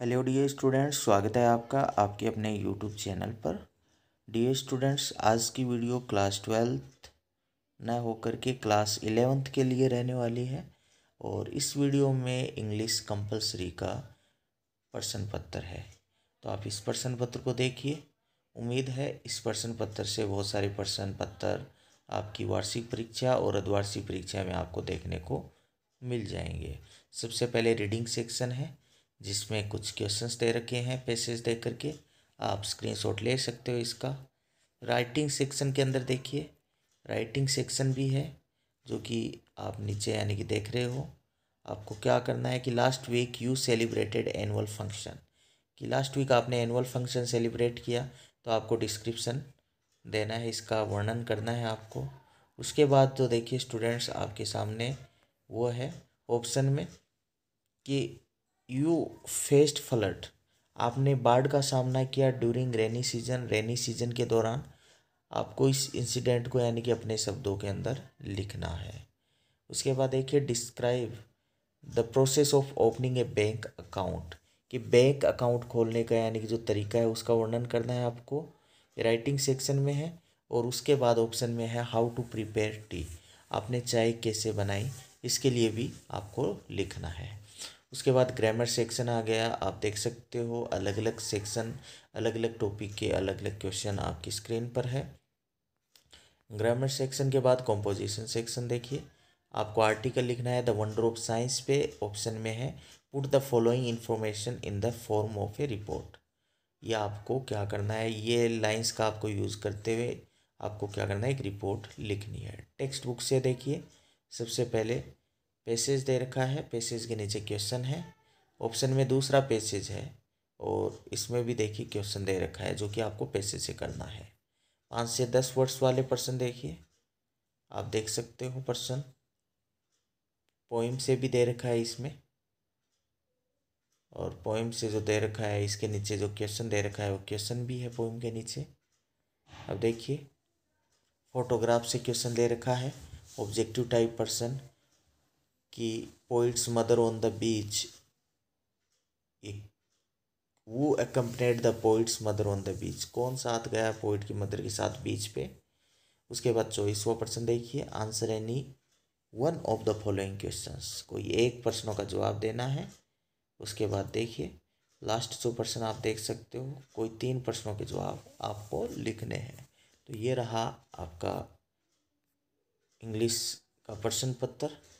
hello D students स्वागत है आपका आपके अपने यूट्यूब चैनल पर डी स्टूडेंट्स आज की वीडियो क्लास ट्वेल्थ न होकर के क्लास इलेवेंथ के लिए रहने वाली है और इस वीडियो में इंग्लिश कंपलसरी का प्रश्न पत्र है तो आप इस प्रश्न पत्र को देखिए उम्मीद है इस प्रश्न पत्र से बहुत सारे प्रश्न पत्र आपकी वार्षिक परीक्षा और अर्धवार्षिक परीक्षा में आपको देखने को मिल जाएंगे सबसे पहले रीडिंग सेक्शन है जिसमें कुछ क्वेश्चंस दे रखे हैं पेसेज दे करके आप स्क्रीनशॉट ले सकते हो इसका राइटिंग सेक्शन के अंदर देखिए राइटिंग सेक्शन भी है जो कि आप नीचे यानी कि देख रहे हो आपको क्या करना है कि last week you celebrated annual function कि लास्ट वीक आपने एनुअल फंक्शन सेलिब्रेट किया तो आपको डिस्क्रिप्शन देना है इसका वर्णन करना है आपको उसके बाद तो देखिए स्टूडेंट्स आपके सामने वो है ऑप्शन में कि यू फेस्ड फ्लड आपने बाढ़ का सामना किया during rainy season rainy season के दौरान आपको इस इंसिडेंट को यानी कि अपने शब्दों के अंदर लिखना है उसके बाद देखिए describe the process of opening a bank account कि बैंक अकाउंट खोलने का यानी कि जो तरीका है उसका वर्णन करना है आपको राइटिंग सेक्शन में है और उसके बाद ऑप्शन में है हाउ टू प्रिपेयर टी आपने चाय कैसे बनाई इसके लिए भी आपको लिखना है उसके बाद ग्रामर सेक्शन आ गया आप देख सकते हो अलग अलग सेक्शन अलग अलग टॉपिक के अलग अलग क्वेश्चन आपकी स्क्रीन पर है ग्रामर सेक्शन के बाद कॉम्पोजिशन सेक्शन देखिए आपको आर्टिकल लिखना है द वंडर ऑफ साइंस पे ऑप्शन में है put the following information in the form of a report ये आपको क्या करना है ये लाइंस का आपको यूज़ करते हुए आपको क्या करना है एक रिपोर्ट लिखनी है टेक्स्ट बुक से देखिए सबसे पहले पेसेज दे रखा है पेसेज के नीचे क्वेश्चन है ऑप्शन में दूसरा पेसेज है और इसमें भी देखिए क्वेश्चन दे रखा है जो कि आपको पेसेज से करना है पाँच से दस वर्ड्स वाले पर्सन देखिए आप देख सकते हो पर्सन पोइम से भी दे रखा है इसमें और पोइम से जो दे रखा है इसके नीचे जो क्वेश्चन दे रखा है वो क्वेश्चन भी है पोइम के नीचे अब देखिए फोटोग्राफ से क्वेश्चन दे रखा है ऑब्जेक्टिव टाइप पर्सन कि poet's mother on the beach वो accompanied the poet's mother on the beach कौन साथ गया पोइट की मदर के साथ बीच पे उसके बाद चौबीसवा प्रश्न देखिए answer any one of the following questions कोई एक प्रश्नों का जवाब देना है उसके बाद देखिए लास्ट जो प्रश्न आप देख सकते हो कोई तीन प्रश्नों के जवाब आपको लिखने हैं तो ये रहा आपका इंग्लिश का प्रश्न पत्र